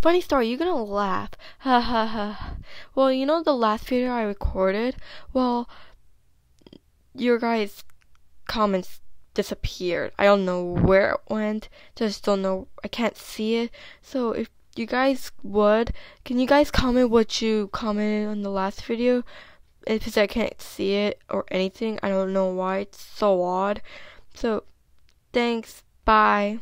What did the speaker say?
Funny story, you're gonna laugh. Ha ha ha. Well, you know the last video I recorded? Well, your guys' comments disappeared. I don't know where it went. Just don't know. I can't see it. So if you guys would, can you guys comment what you commented on the last video? Because I can't see it or anything. I don't know why. It's so odd. So, thanks. Bye.